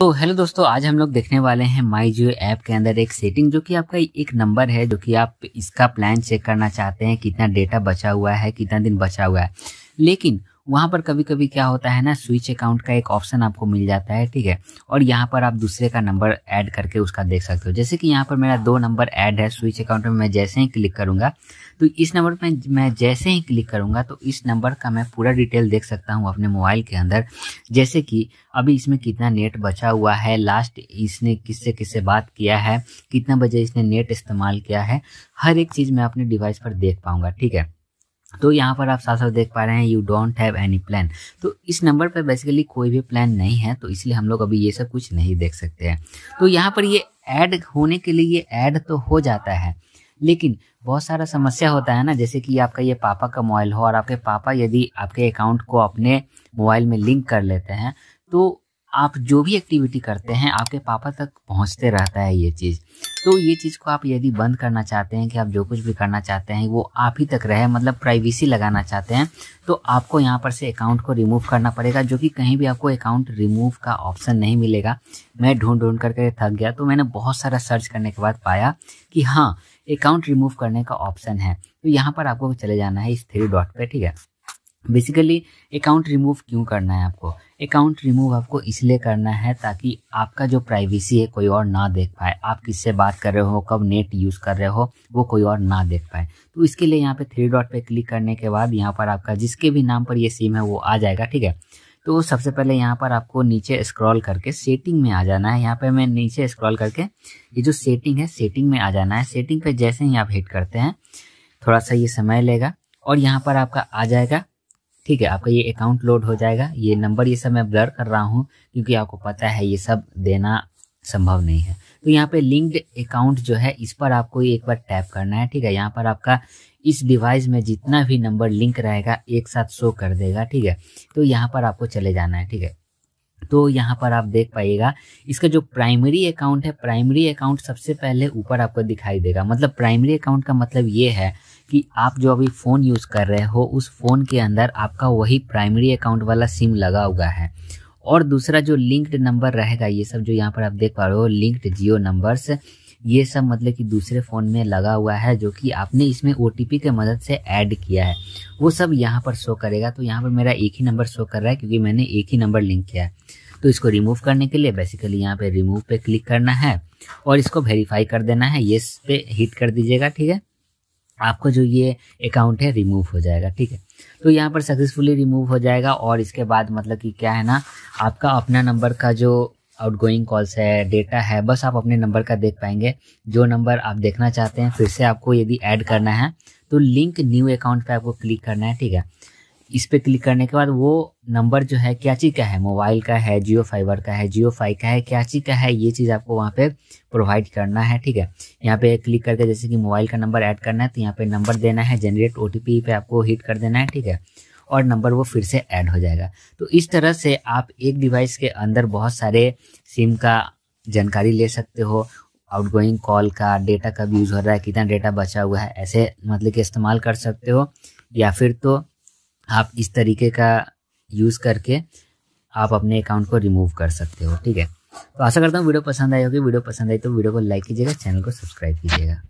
तो हेलो दोस्तों आज हम लोग देखने वाले हैं माई जियो ऐप के अंदर एक सेटिंग जो कि आपका एक नंबर है जो कि आप इसका प्लान चेक करना चाहते हैं कितना डेटा बचा हुआ है कितना दिन बचा हुआ है लेकिन वहाँ पर कभी कभी क्या होता है ना स्विच अकाउंट का एक ऑप्शन आपको मिल जाता है ठीक है और यहाँ पर आप दूसरे का नंबर ऐड करके उसका देख सकते हो जैसे कि यहाँ पर मेरा दो नंबर ऐड है स्विच अकाउंट में मैं जैसे ही क्लिक करूँगा तो इस नंबर पर मैं जैसे ही क्लिक करूँगा तो इस नंबर का मैं पूरा डिटेल देख सकता हूँ अपने मोबाइल के अंदर जैसे कि अभी इसमें कितना नेट बचा हुआ है लास्ट इसने किससे किससे बात किया है कितना बजे इसने नेट इस्तेमाल किया है हर एक चीज़ मैं अपने डिवाइस पर देख पाऊँगा ठीक है तो यहाँ पर आप साथ साथ देख पा रहे हैं you don't have any plan तो इस नंबर पर बेसिकली कोई भी प्लान नहीं है तो इसलिए हम लोग अभी ये सब कुछ नहीं देख सकते हैं तो यहाँ पर ये ऐड होने के लिए ये ऐड तो हो जाता है लेकिन बहुत सारा समस्या होता है ना जैसे कि आपका ये पापा का मोबाइल हो और आपके पापा यदि आपके अकाउंट को अपने मोबाइल में लिंक कर लेते हैं तो आप जो भी एक्टिविटी करते हैं आपके पापा तक पहुंचते रहता है ये चीज़ तो ये चीज़ को आप यदि बंद करना चाहते हैं कि आप जो कुछ भी करना चाहते हैं वो आप ही तक रहे मतलब प्राइवेसी लगाना चाहते हैं तो आपको यहाँ पर से अकाउंट को रिमूव करना पड़ेगा जो कि कहीं भी आपको अकाउंट रिमूव का ऑप्शन नहीं मिलेगा मैं ढूंढ ढूंढ करके थक गया तो मैंने बहुत सारा सर्च करने के बाद पाया कि हाँ अकाउंट रिमूव करने का ऑप्शन है तो यहाँ पर आपको चले जाना है इस थ्री डॉट पर ठीक है बेसिकली अकाउंट रिमूव क्यों करना है आपको अकाउंट रिमूव आपको इसलिए करना है ताकि आपका जो प्राइवेसी है कोई और ना देख पाए आप किससे बात कर रहे हो कब नेट यूज़ कर रहे हो वो कोई और ना देख पाए तो इसके लिए यहाँ पे थ्री डॉट पे क्लिक करने के बाद यहाँ पर आपका जिसके भी नाम पर ये सिम है वो आ जाएगा ठीक है तो सबसे पहले यहाँ पर आपको नीचे स्क्रॉल करके सेटिंग में आ जाना है यहाँ पे मैं नीचे स्क्रॉल करके ये जो सेटिंग है सेटिंग में आ जाना है सेटिंग पे जैसे ही आप हिट करते हैं थोड़ा सा ये समय लेगा और यहाँ पर आपका आ जाएगा ठीक है आपका ये अकाउंट लोड हो जाएगा ये नंबर ये सब मैं ब्लर कर रहा हूँ क्योंकि आपको पता है ये सब देना संभव नहीं है तो यहाँ पे लिंक्ड अकाउंट जो है इस पर आपको एक बार टैप करना है ठीक है यहाँ पर आपका इस डिवाइस में जितना भी नंबर लिंक रहेगा एक साथ शो कर देगा ठीक है तो यहाँ पर आपको चले जाना है ठीक है तो यहाँ पर आप देख पाइएगा इसका जो प्राइमरी अकाउंट है प्राइमरी अकाउंट सबसे पहले ऊपर आपको दिखाई देगा मतलब प्राइमरी अकाउंट का मतलब ये है कि आप जो अभी फ़ोन यूज़ कर रहे हो उस फ़ोन के अंदर आपका वही प्राइमरी अकाउंट वाला सिम लगा हुआ है और दूसरा जो लिंक्ड नंबर रहेगा ये सब जो यहाँ पर आप देख पा रहे हो लिंक्ड जियो नंबर्स ये सब मतलब कि दूसरे फ़ोन में लगा हुआ है जो कि आपने इसमें ओ टी के मदद से ऐड किया है वो सब यहाँ पर शो करेगा तो यहाँ पर मेरा एक ही नंबर शो कर रहा है क्योंकि मैंने एक ही नंबर लिंक किया है तो इसको रिमूव करने के लिए बेसिकली यहाँ पे रिमूव पे क्लिक करना है और इसको वेरीफाई कर देना है येस पे हिट कर दीजिएगा ठीक है आपका जो ये अकाउंट है रिमूव हो जाएगा ठीक है तो यहाँ पर सक्सेसफुली रिमूव हो जाएगा और इसके बाद मतलब कि क्या है ना आपका अपना नंबर का जो आउट गोइंग कॉल्स है डेटा है बस आप अपने नंबर का देख पाएंगे जो नंबर आप देखना चाहते हैं फिर से आपको यदि ऐड करना है तो लिंक न्यू अकाउंट पर आपको क्लिक करना है ठीक है इस पर क्लिक करने के बाद वो नंबर जो है क्या चीज का है मोबाइल का है जियो फाइबर का है जियो फाई का है क्या चीज़ का है ये चीज़ आपको वहाँ पे प्रोवाइड करना है ठीक है यहाँ पे क्लिक करके जैसे कि मोबाइल का नंबर ऐड करना है तो यहाँ पे नंबर देना है जनरेट ओ पे आपको हिट कर देना है ठीक है और नंबर वो फिर से ऐड हो जाएगा तो इस तरह से आप एक डिवाइस के अंदर बहुत सारे सिम का जानकारी ले सकते हो आउटगोइंग कॉल का डेटा कब यूज़ हो रहा है कितना डेटा बचा हुआ है ऐसे मतलब कि इस्तेमाल कर सकते हो या फिर तो आप इस तरीके का यूज़ करके आप अपने अकाउंट को रिमूव कर सकते हो ठीक है तो आशा करता हूँ वीडियो पसंद आई होगी वीडियो पसंद आई तो वीडियो को लाइक कीजिएगा चैनल को सब्सक्राइब कीजिएगा